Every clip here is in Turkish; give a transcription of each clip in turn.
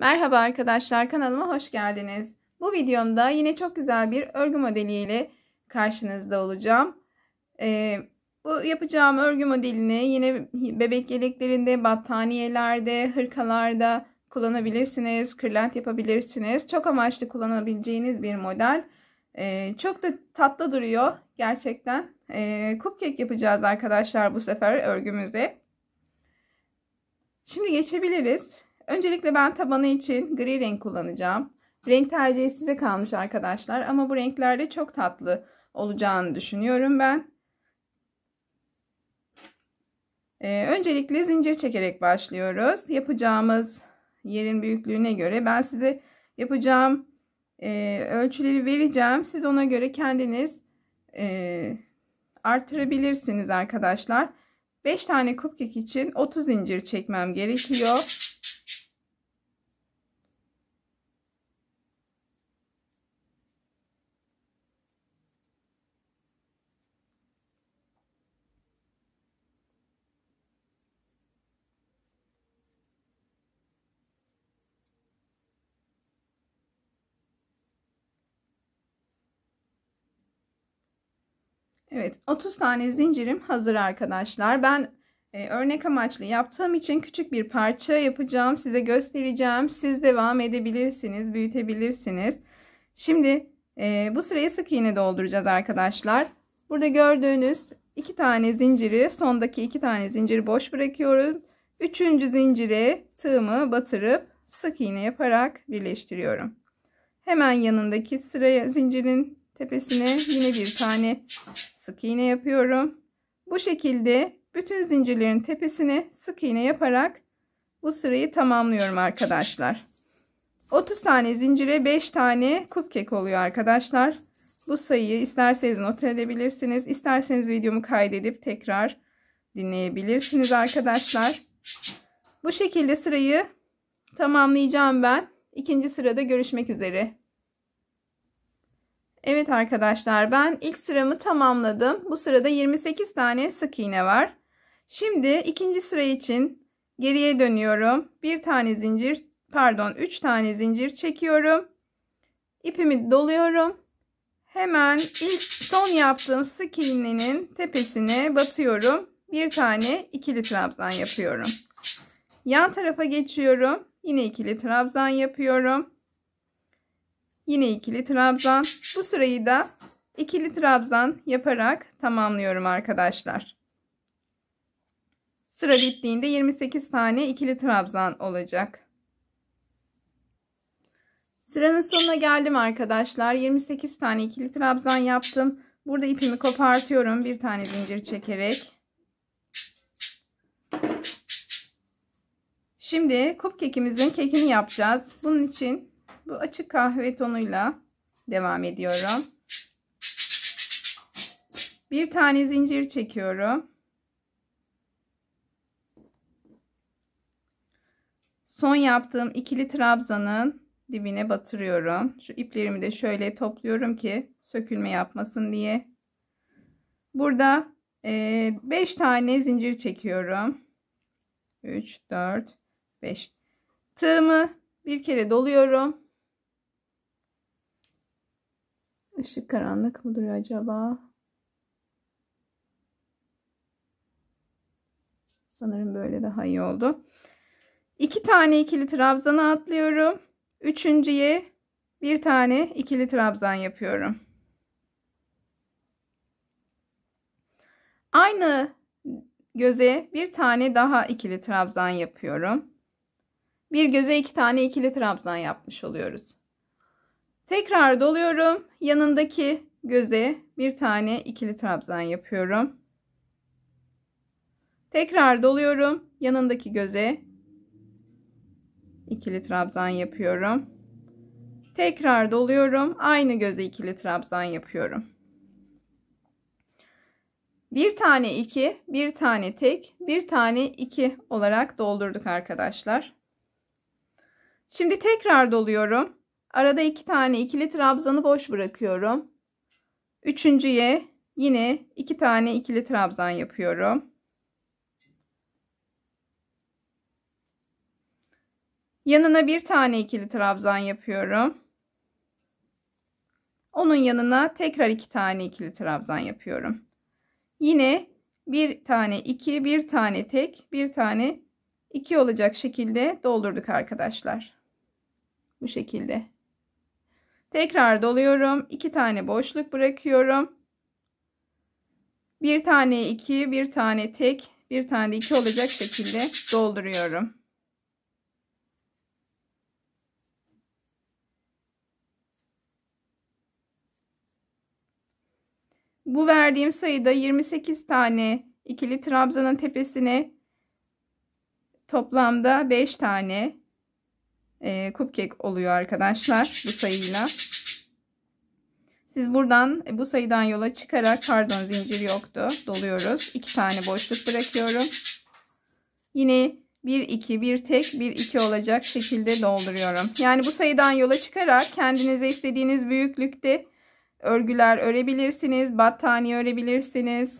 Merhaba arkadaşlar kanalıma hoş geldiniz. Bu videomda yine çok güzel bir örgü modeliyle karşınızda olacağım. Ee, bu yapacağım örgü modelini yine bebek yeleklerinde, battaniyelerde, hırkalarda kullanabilirsiniz. Kırlent yapabilirsiniz. Çok amaçlı kullanabileceğiniz bir model. Ee, çok da tatlı duruyor gerçekten. Ee, cupcake yapacağız arkadaşlar bu sefer örgümüze. Şimdi geçebiliriz. Öncelikle ben tabanı için gri renk kullanacağım. Renk tercihi size kalmış arkadaşlar ama bu renklerde çok tatlı olacağını düşünüyorum ben. Ee, öncelikle zincir çekerek başlıyoruz. Yapacağımız yerin büyüklüğüne göre ben size yapacağım e, ölçüleri vereceğim. Siz ona göre kendiniz e, artırabilirsiniz arkadaşlar. 5 tane cupcake için 30 zincir çekmem gerekiyor. Evet 30 tane zincirim hazır arkadaşlar. Ben e, örnek amaçlı yaptığım için küçük bir parça yapacağım. Size göstereceğim. Siz devam edebilirsiniz. Büyütebilirsiniz. Şimdi e, bu sırayı sık iğne dolduracağız arkadaşlar. Burada gördüğünüz iki tane zinciri sondaki iki tane zinciri boş bırakıyoruz. Üçüncü zincire tığımı batırıp sık iğne yaparak birleştiriyorum. Hemen yanındaki sıraya zincirin tepesine yine bir tane sık iğne yapıyorum. Bu şekilde bütün zincirlerin tepesine sık iğne yaparak bu sırayı tamamlıyorum arkadaşlar. 30 tane zincire 5 tane cupcake oluyor arkadaşlar. Bu sayıyı isterseniz not edebilirsiniz. isterseniz videomu kaydedip tekrar dinleyebilirsiniz arkadaşlar. Bu şekilde sırayı tamamlayacağım ben. İkinci sırada görüşmek üzere. Evet arkadaşlar ben ilk sıramı tamamladım. Bu sırada 28 tane sık iğne var. Şimdi ikinci sıra için geriye dönüyorum. Bir tane zincir pardon 3 tane zincir çekiyorum. İpimi doluyorum. Hemen ilk son yaptığım sık iğnenin tepesine batıyorum. Bir tane ikili trabzan yapıyorum. Yan tarafa geçiyorum. Yine ikili trabzan yapıyorum. Yine ikili trabzan. Bu sırayı da ikili trabzan yaparak tamamlıyorum arkadaşlar. Sıra bittiğinde 28 tane ikili trabzan olacak. Sıranın sonuna geldim arkadaşlar. 28 tane ikili trabzan yaptım. Burada ipimi kopartıyorum. Bir tane zincir çekerek. Şimdi cupcake'imizin kekini yapacağız. Bunun için bu açık kahve tonuyla devam ediyorum. Bir tane zincir çekiyorum. Son yaptığım ikili trabzanın dibine batırıyorum. Şu iplerimi de şöyle topluyorum ki sökülme yapmasın diye. Burada 5 e, beş tane zincir çekiyorum. 3, 4, 5. Tığımı bir kere doluyorum. Işık karanlık mı duruyor acaba? Sanırım böyle daha iyi oldu. İki tane ikili trabzana atlıyorum. Üçüncüye bir tane ikili trabzan yapıyorum. Aynı göze bir tane daha ikili trabzan yapıyorum. Bir göze iki tane ikili trabzan yapmış oluyoruz. Tekrar doluyorum. Yanındaki göze bir tane ikili trabzan yapıyorum. Tekrar doluyorum. Yanındaki göze ikili trabzan yapıyorum. Tekrar doluyorum. Aynı göze ikili trabzan yapıyorum. Bir tane iki, bir tane tek, bir tane iki olarak doldurduk arkadaşlar. Şimdi tekrar doluyorum. Arada iki tane ikili trabzanı boş bırakıyorum. Üçüncüye yine iki tane ikili trabzan yapıyorum. Yanına bir tane ikili trabzan yapıyorum. Onun yanına tekrar iki tane ikili trabzan yapıyorum. Yine bir tane iki, bir tane tek, bir tane iki olacak şekilde doldurduk arkadaşlar. Bu şekilde. Tekrar doluyorum. 2 tane boşluk bırakıyorum. Bir tane 2, bir tane tek, bir tane de 2 olacak şekilde dolduruyorum. Bu verdiğim sayıda 28 tane ikili trabzanın tepesine toplamda 5 tane e, cupcake oluyor arkadaşlar bu sayıyla. Siz buradan e, bu sayıdan yola çıkarak pardon zincir yoktu doluyoruz. iki tane boşluk bırakıyorum. Yine bir iki bir tek bir iki olacak şekilde dolduruyorum. Yani bu sayıdan yola çıkarak kendinize istediğiniz büyüklükte örgüler örebilirsiniz. Battaniye örebilirsiniz.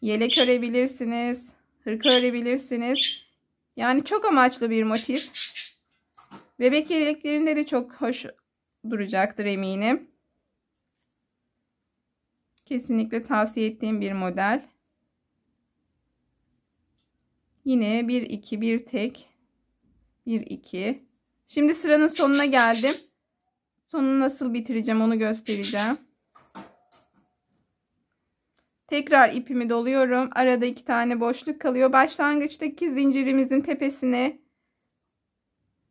Yelek örebilirsiniz. Hırka örebilirsiniz. Yani çok amaçlı bir motif. Bebek yeleklerinde de çok hoş duracaktır eminim. Kesinlikle tavsiye ettiğim bir model. Yine 1 2 bir tek 1 2. Şimdi sıranın sonuna geldim. Sonunu nasıl bitireceğim onu göstereceğim. Tekrar ipimi doluyorum. Arada iki tane boşluk kalıyor. Başlangıçtaki zincirimizin tepesine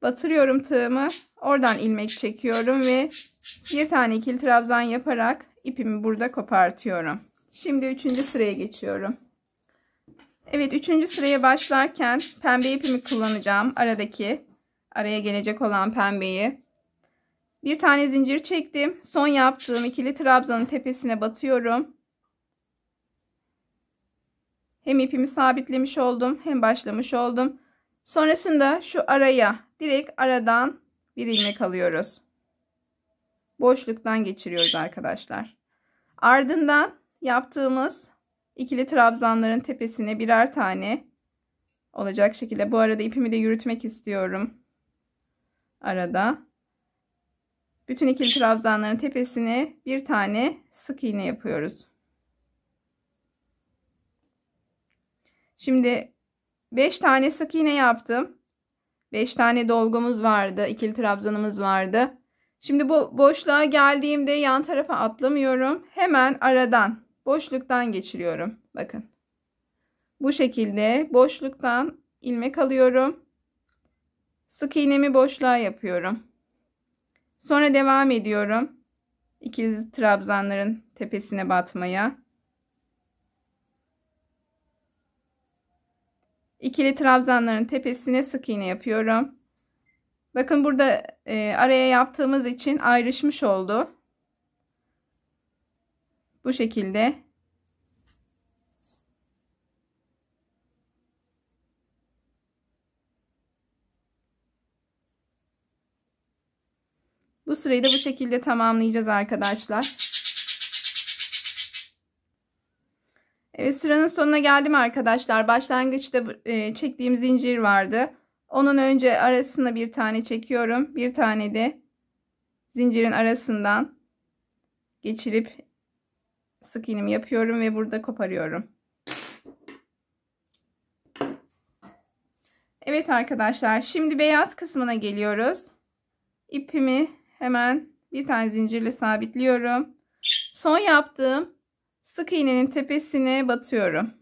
batırıyorum tığımı oradan ilmek çekiyorum ve bir tane ikili trabzan yaparak ipimi burada kopartıyorum şimdi üçüncü sıraya geçiyorum Evet üçüncü sıraya başlarken pembe ipimi kullanacağım aradaki araya gelecek olan pembeyi bir tane zincir çektim son yaptığım ikili trabzanın tepesine batıyorum hem ipimi sabitlemiş oldum hem başlamış oldum sonrasında şu araya direkt aradan bir ilmek alıyoruz. Boşluktan geçiriyoruz arkadaşlar. Ardından yaptığımız ikili trabzanların tepesine birer tane olacak şekilde. Bu arada ipimi de yürütmek istiyorum. Arada. Bütün ikili trabzanların tepesine bir tane sık iğne yapıyoruz. Şimdi 5 tane sık iğne yaptım. 5 tane dolgumuz vardı. ikili trabzanımız vardı. Şimdi bu boşluğa geldiğimde yan tarafa atlamıyorum. Hemen aradan boşluktan geçiriyorum. Bakın. Bu şekilde boşluktan ilmek alıyorum. Sık iğnemi boşluğa yapıyorum. Sonra devam ediyorum. İkili trabzanların tepesine batmaya. ikili trabzanların tepesine sık iğne yapıyorum. Bakın burada e, araya yaptığımız için ayrışmış oldu. Bu şekilde. Bu sırayı da bu şekilde tamamlayacağız arkadaşlar. Evet sıranın sonuna geldim arkadaşlar. Başlangıçta e, çektiğim zincir vardı. Onun önce arasına bir tane çekiyorum. Bir tane de zincirin arasından geçirip sık iğnemi yapıyorum ve burada koparıyorum. Evet arkadaşlar şimdi beyaz kısmına geliyoruz. İpimi hemen bir tane zincirle sabitliyorum. Son yaptığım sık iğnenin tepesine batıyorum.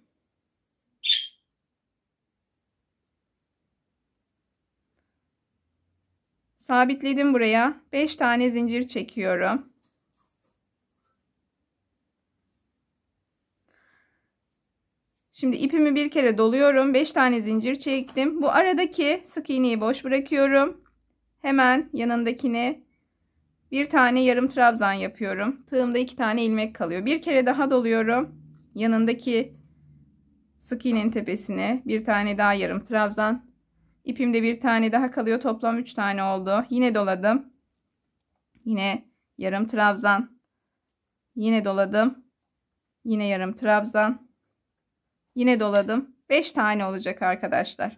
Sabitledim buraya. 5 tane zincir çekiyorum. Şimdi ipimi bir kere doluyorum. 5 tane zincir çektim. Bu aradaki sık iğneyi boş bırakıyorum. Hemen yanındakine bir tane yarım trabzan yapıyorum. Tığımda iki tane ilmek kalıyor. Bir kere daha doluyorum. Yanındaki sık iğnenin tepesine bir tane daha yarım trabzan. İpimde bir tane daha kalıyor. Toplam üç tane oldu. Yine doladım. Yine yarım trabzan. Yine doladım. Yine yarım trabzan. Yine doladım. Beş tane olacak arkadaşlar.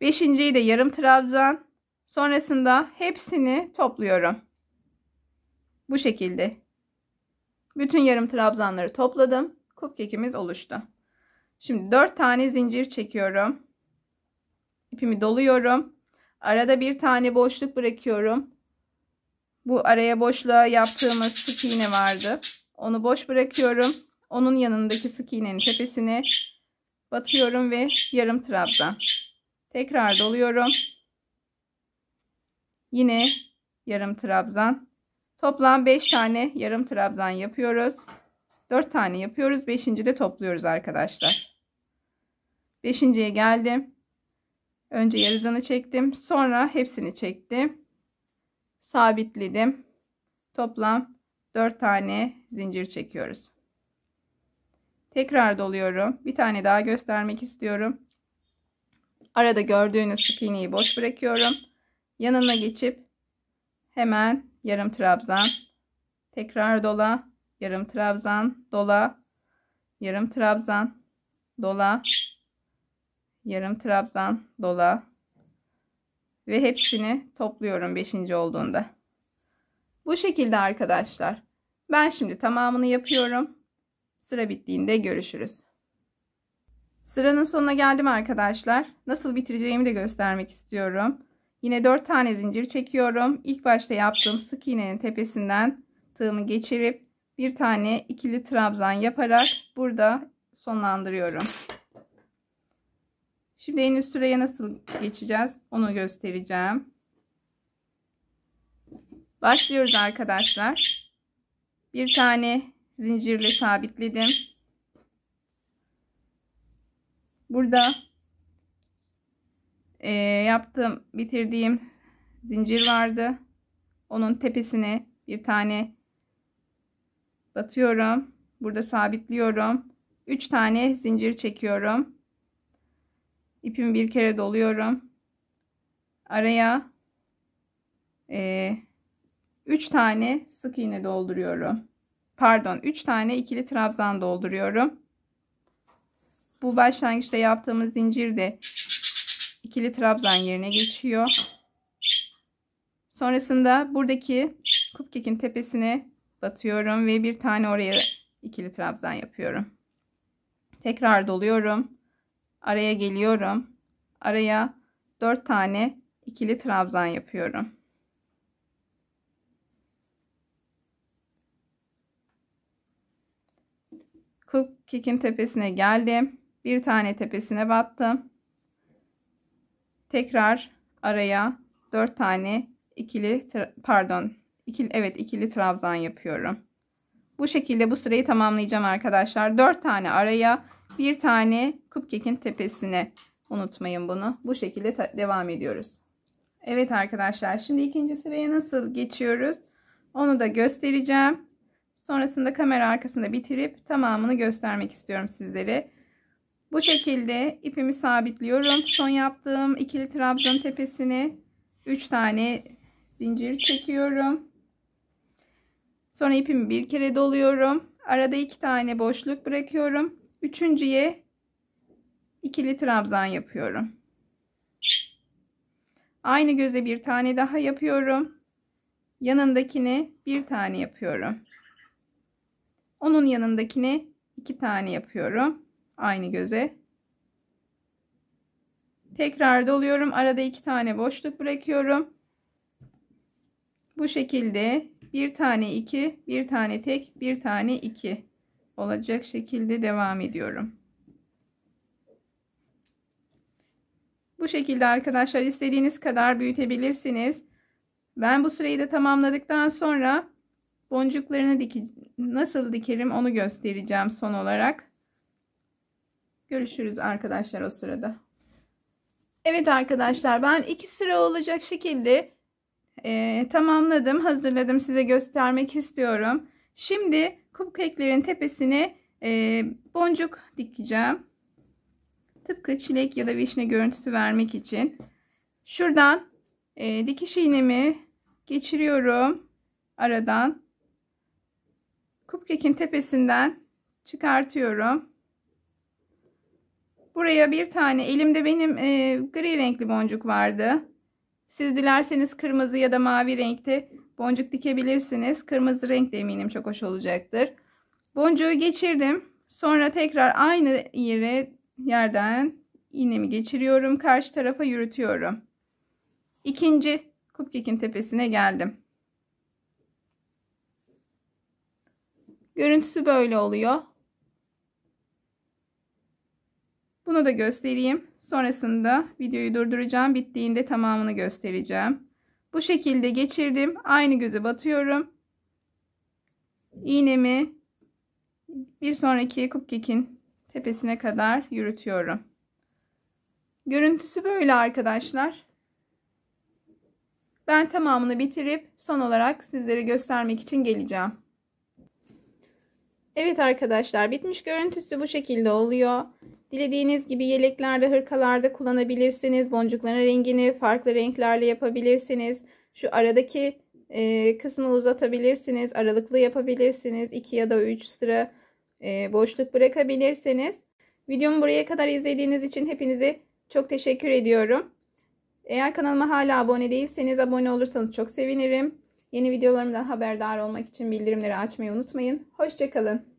Beşinciyi de yarım trabzan. Sonrasında hepsini topluyorum. Bu şekilde bütün yarım trabzanları topladım. Cupcake'imiz oluştu. Şimdi 4 tane zincir çekiyorum. İpimi doluyorum. Arada bir tane boşluk bırakıyorum. Bu araya boşluğa yaptığımız sık iğne vardı. Onu boş bırakıyorum. Onun yanındaki sık iğnenin tepesine batıyorum ve yarım trabzan. Tekrar doluyorum. Yine yarım trabzan. Toplam 5 tane yarım trabzan yapıyoruz. 4 tane yapıyoruz. 5. de topluyoruz arkadaşlar. 5.ye geldim. Önce yarızını çektim. Sonra hepsini çektim. Sabitledim. Toplam 4 tane zincir çekiyoruz. Tekrar doluyorum. Bir tane daha göstermek istiyorum. Arada gördüğünüz sık iğneyi boş bırakıyorum. Yanına geçip hemen yarım trabzan. Tekrar dola, yarım trabzan, dola, yarım trabzan, dola, yarım trabzan, dola. Ve hepsini topluyorum 5. olduğunda. Bu şekilde arkadaşlar. Ben şimdi tamamını yapıyorum. Sıra bittiğinde görüşürüz. Sıranın sonuna geldim arkadaşlar. Nasıl bitireceğimi de göstermek istiyorum. Yine 4 tane zincir çekiyorum. İlk başta yaptığım sık iğnenin tepesinden tığımı geçirip bir tane ikili trabzan yaparak burada sonlandırıyorum. Şimdi en üst sıraya nasıl geçeceğiz onu göstereceğim. Başlıyoruz arkadaşlar. Bir tane zincirle sabitledim. Burada e, yaptığım bitirdiğim zincir vardı. Onun tepesine bir tane batıyorum. Burada sabitliyorum. 3 tane zincir çekiyorum. İpimi bir kere doluyorum. Araya 3 e, üç tane sık iğne dolduruyorum. Pardon 3 tane ikili trabzan dolduruyorum. Bu başlangıçta yaptığımız zincir de ikili trabzan yerine geçiyor. Sonrasında buradaki cupcake'in tepesine batıyorum ve bir tane oraya ikili trabzan yapıyorum. Tekrar doluyorum. Araya geliyorum. Araya 4 tane ikili trabzan yapıyorum. Cupcake'in tepesine geldim. Bir tane tepesine battım tekrar araya 4 tane ikili pardon ikili evet ikili trabzan yapıyorum. Bu şekilde bu sırayı tamamlayacağım arkadaşlar. 4 tane araya bir tane cupcake'in tepesine unutmayın bunu. Bu şekilde devam ediyoruz. Evet arkadaşlar şimdi ikinci sıraya nasıl geçiyoruz onu da göstereceğim. Sonrasında kamera arkasında bitirip tamamını göstermek istiyorum sizlere. Bu şekilde ipimi sabitliyorum. Son yaptığım ikili trabzan tepesini 3 tane zincir çekiyorum. Sonra ipimi bir kere doluyorum. Arada iki tane boşluk bırakıyorum. Üçüncüye ikili trabzan yapıyorum. Aynı göze bir tane daha yapıyorum. Yanındakini bir tane yapıyorum. Onun yanındakini iki tane yapıyorum aynı göze. Tekrar doluyorum. Arada iki tane boşluk bırakıyorum. Bu şekilde bir tane iki, bir tane tek, bir tane iki olacak şekilde devam ediyorum. Bu şekilde arkadaşlar istediğiniz kadar büyütebilirsiniz. Ben bu sırayı da tamamladıktan sonra boncuklarını diki, nasıl dikerim onu göstereceğim son olarak. Görüşürüz arkadaşlar o sırada. Evet arkadaşlar ben iki sıra olacak şekilde e, tamamladım. Hazırladım size göstermek istiyorum. Şimdi cupcake'lerin tepesine e, boncuk dikeceğim. Tıpkı çilek ya da vişne görüntüsü vermek için. Şuradan e, dikiş iğnemi geçiriyorum aradan. Cupcake'in tepesinden çıkartıyorum. Buraya bir tane elimde benim e, gri renkli boncuk vardı. Siz dilerseniz kırmızı ya da mavi renkte boncuk dikebilirsiniz. Kırmızı renk de eminim çok hoş olacaktır. Boncuğu geçirdim. Sonra tekrar aynı yere yerden iğnemi geçiriyorum. Karşı tarafa yürütüyorum. İkinci cupcake'in tepesine geldim. Görüntüsü böyle oluyor. Bunu da göstereyim. Sonrasında videoyu durduracağım. Bittiğinde tamamını göstereceğim. Bu şekilde geçirdim. Aynı göze batıyorum. İğnemi bir sonraki cupcake'in tepesine kadar yürütüyorum. Görüntüsü böyle arkadaşlar. Ben tamamını bitirip son olarak sizlere göstermek için geleceğim. Evet arkadaşlar bitmiş görüntüsü bu şekilde oluyor. Dilediğiniz gibi yeleklerde hırkalarda kullanabilirsiniz. Boncukların rengini farklı renklerle yapabilirsiniz. Şu aradaki e, kısmı uzatabilirsiniz. Aralıklı yapabilirsiniz. 2 ya da 3 sıra e, boşluk bırakabilirsiniz. Videomu buraya kadar izlediğiniz için hepinizi çok teşekkür ediyorum. Eğer kanalıma hala abone değilseniz abone olursanız çok sevinirim. Yeni videolarımdan haberdar olmak için bildirimleri açmayı unutmayın. Hoşçakalın.